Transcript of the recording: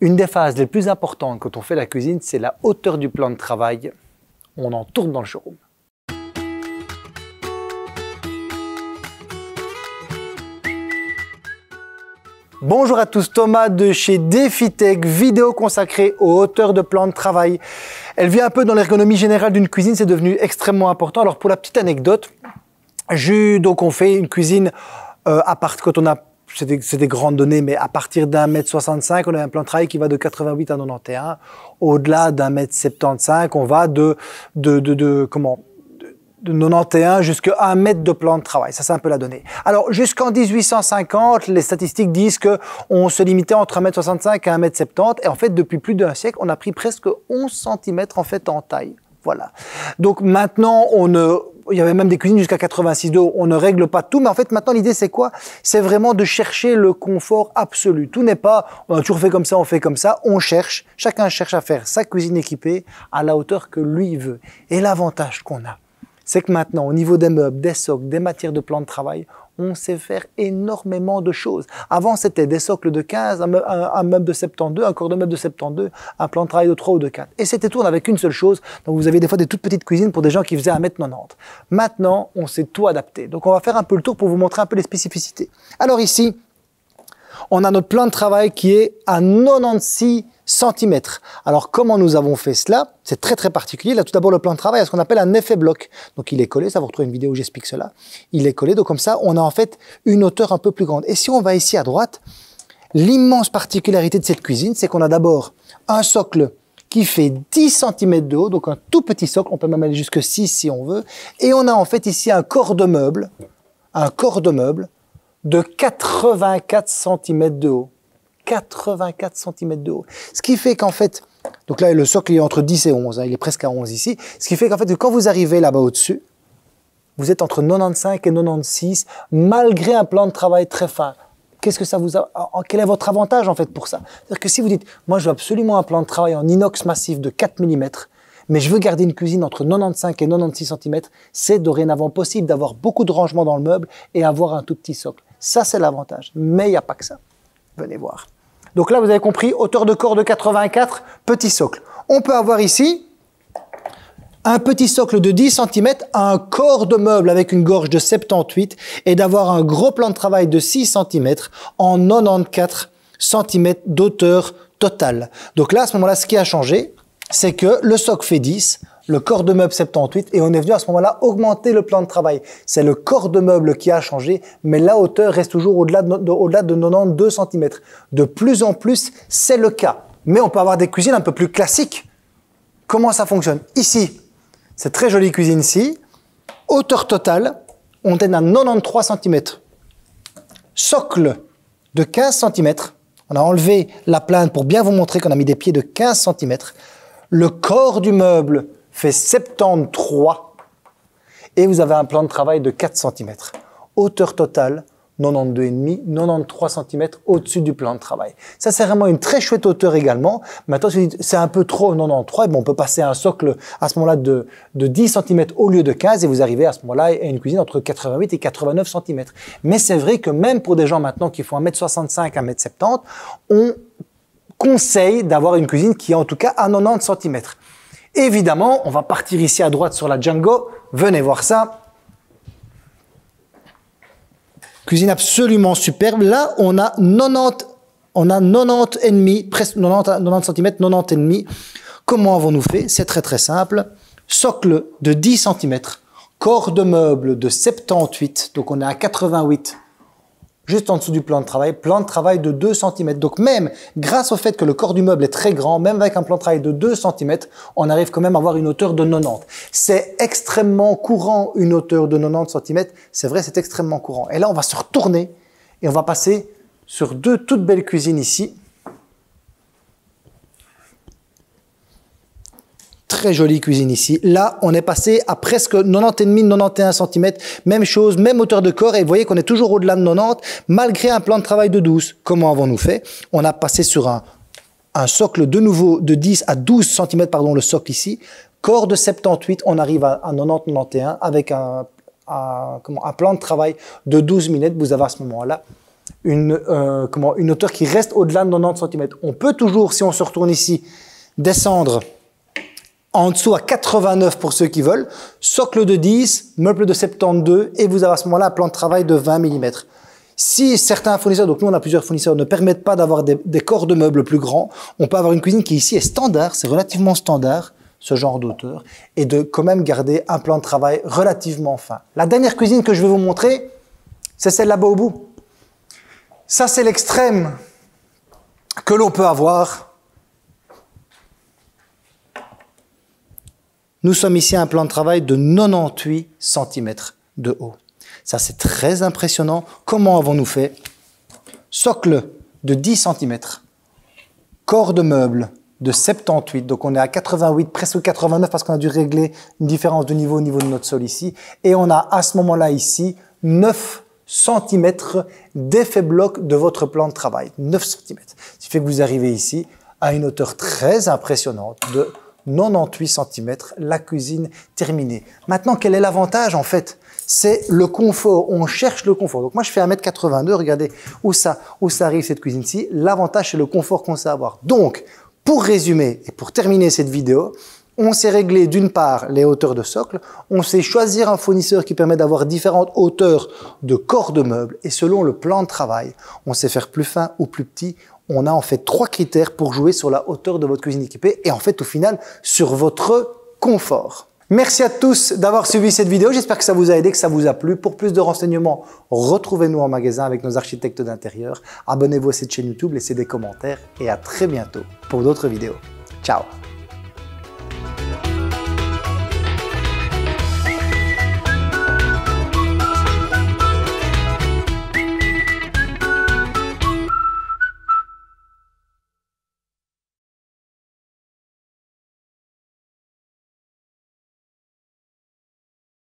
Une des phases les plus importantes quand on fait la cuisine, c'est la hauteur du plan de travail. On en tourne dans le showroom. Bonjour à tous, Thomas de chez DefiTech, vidéo consacrée aux hauteurs de plan de travail. Elle vient un peu dans l'ergonomie générale d'une cuisine, c'est devenu extrêmement important. Alors pour la petite anecdote, donc on fait une cuisine euh, à part quand on a c'est des, des, grandes données, mais à partir d'un mètre 65, on a un plan de travail qui va de 88 à 91. Au-delà d'un mètre 75, on va de, de, comment de 91 jusqu'à un mètre de plan de travail. Ça, c'est un peu la donnée. Alors, jusqu'en 1850, les statistiques disent que on se limitait entre 1m65 et 1 mètre 70 Et en fait, depuis plus d'un siècle, on a pris presque 11 cm en fait en taille. Voilà. Donc maintenant, on ne il y avait même des cuisines jusqu'à 86.2, on ne règle pas tout, mais en fait maintenant l'idée c'est quoi C'est vraiment de chercher le confort absolu. Tout n'est pas on a toujours fait comme ça, on fait comme ça, on cherche, chacun cherche à faire sa cuisine équipée à la hauteur que lui veut. Et l'avantage qu'on a, c'est que maintenant au niveau des meubles, des socs, des matières de plan de travail, on sait faire énormément de choses. Avant, c'était des socles de 15, un, meuble de 72, un corps de meuble de 72, un plan de travail de 3 ou de 4. Et c'était tout, on n'avait qu'une seule chose. Donc vous avez des fois des toutes petites cuisines pour des gens qui faisaient 1m90. Maintenant, on sait tout adapter. Donc on va faire un peu le tour pour vous montrer un peu les spécificités. Alors ici, on a notre plan de travail qui est à 96 cm. Alors comment nous avons fait cela C'est très très particulier. Là tout d'abord le plan de travail a ce qu'on appelle un effet bloc. Donc il est collé, ça vous retrouve une vidéo où j'explique cela. Il est collé, donc comme ça on a en fait une hauteur un peu plus grande. Et si on va ici à droite, l'immense particularité de cette cuisine, c'est qu'on a d'abord un socle qui fait 10 cm de haut, donc un tout petit socle, on peut même aller jusque 6 si on veut, et on a en fait ici un corps de meuble, un corps de meuble de 84 cm de haut. 84 cm de haut. Ce qui fait qu'en fait, donc là, le socle est entre 10 et 11, hein, il est presque à 11 ici. Ce qui fait qu'en fait, quand vous arrivez là-bas au-dessus, vous êtes entre 95 et 96, malgré un plan de travail très fin. Qu'est-ce que ça vous a, quel est votre avantage en fait pour ça C'est-à-dire que si vous dites, moi je veux absolument un plan de travail en inox massif de 4 mm, mais je veux garder une cuisine entre 95 et 96 cm, c'est dorénavant possible d'avoir beaucoup de rangements dans le meuble et avoir un tout petit socle. Ça, c'est l'avantage. Mais il n'y a pas que ça. Venez voir. Donc là, vous avez compris, hauteur de corps de 84, petit socle. On peut avoir ici un petit socle de 10 cm, un corps de meuble avec une gorge de 78 et d'avoir un gros plan de travail de 6 cm en 94 cm d'hauteur totale. Donc là, à ce moment-là, ce qui a changé, c'est que le socle fait 10, le corps de meuble 78 et on est venu à ce moment-là augmenter le plan de travail. C'est le corps de meuble qui a changé, mais la hauteur reste toujours au-delà de, de 92 cm. De plus en plus, c'est le cas. Mais on peut avoir des cuisines un peu plus classiques. Comment ça fonctionne Ici, c'est très jolie cuisine ci hauteur totale, on est à 93 cm. Socle de 15 cm. On a enlevé la plainte pour bien vous montrer qu'on a mis des pieds de 15 cm. Le corps du meuble fait 73 et vous avez un plan de travail de 4 cm. Hauteur totale 92,5, 93 cm au-dessus du plan de travail. Ça, c'est vraiment une très chouette hauteur également. Maintenant, si c'est un peu trop 93, bon, on peut passer à un socle à ce moment-là de, 10 cm au lieu de 15 et vous arrivez à ce moment-là à une cuisine entre 88 et 89 cm. Mais c'est vrai que même pour des gens maintenant qui font 1m65, 1m70, on conseille d'avoir une cuisine qui est en tout cas à 90 cm. Évidemment, on va partir ici à droite sur la Django. Venez voir ça. Cuisine absolument superbe. Là, on a 90, on a 90 demi, presque 90, cm, 90 Comment avons-nous fait C'est très très simple. Socle de 10 cm, corps de meuble de 78, donc on est à 88 juste en dessous du plan de travail, plan de travail de 2 cm. Donc même grâce au fait que le corps du meuble est très grand, même avec un plan de travail de 2 cm, on arrive quand même à avoir une hauteur de 90. C'est extrêmement courant une hauteur de 90 cm, c'est vrai, c'est extrêmement courant. Et là, on va se retourner et on va passer sur deux toutes belles cuisines ici. Très jolie cuisine ici. Là, on est passé à presque 90,5, 91 cm. Même chose, même hauteur de corps. Et vous voyez qu'on est toujours au-delà de 90, malgré un plan de travail de 12. Comment avons-nous fait On a passé sur un, socle de nouveau de 10 à 12 cm, pardon, le socle ici. Corps de 78, on arrive à, 90, 91 avec un, comment, un plan de travail de 12 minutes. Vous avez à ce moment-là une, euh, comment, une hauteur qui reste au-delà de 90 cm. On peut toujours, si on se retourne ici, descendre en dessous à 89 pour ceux qui veulent, socle de 10, meuble de 72 et vous avez à ce moment-là un plan de travail de 20 mm. Si certains fournisseurs, donc nous on a plusieurs fournisseurs, ne permettent pas d'avoir des, corps de meubles plus grands, on peut avoir une cuisine qui ici est standard, c'est relativement standard, ce genre d'auteur, et de quand même garder un plan de travail relativement fin. La dernière cuisine que je vais vous montrer, c'est celle là-bas au bout. Ça c'est l'extrême que l'on peut avoir Nous sommes ici à un plan de travail de 98 cm de haut. Ça, c'est très impressionnant. Comment avons-nous fait Socle de 10 cm. Corps de meuble de 78, donc on est à 88, presque 89 parce qu'on a dû régler une différence de niveau au niveau de notre sol ici. Et on a à ce moment-là ici 9 cm d'effet bloc de votre plan de travail. 9 cm. Ce qui fait que vous arrivez ici à une hauteur très impressionnante de 98 cm, la cuisine terminée. Maintenant, quel est l'avantage en fait c'est le confort. On cherche le confort. Donc moi, je fais 1m82. Regardez où ça, où ça arrive cette cuisine-ci. L'avantage, c'est le confort qu'on sait avoir. Donc, pour résumer et pour terminer cette vidéo, on sait régler d'une part les hauteurs de socle, on sait choisir un fournisseur qui permet d'avoir différentes hauteurs de corps de meubles et selon le plan de travail, on sait faire plus fin ou plus petit, on a en fait trois critères pour jouer sur la hauteur de votre cuisine équipée et en fait au final sur votre confort. Merci à tous d'avoir suivi cette vidéo. J'espère que ça vous a aidé, que ça vous a plu. Pour plus de renseignements, retrouvez-nous en magasin avec nos architectes d'intérieur. Abonnez-vous à cette chaîne YouTube, laissez des commentaires et à très bientôt pour d'autres vidéos. Ciao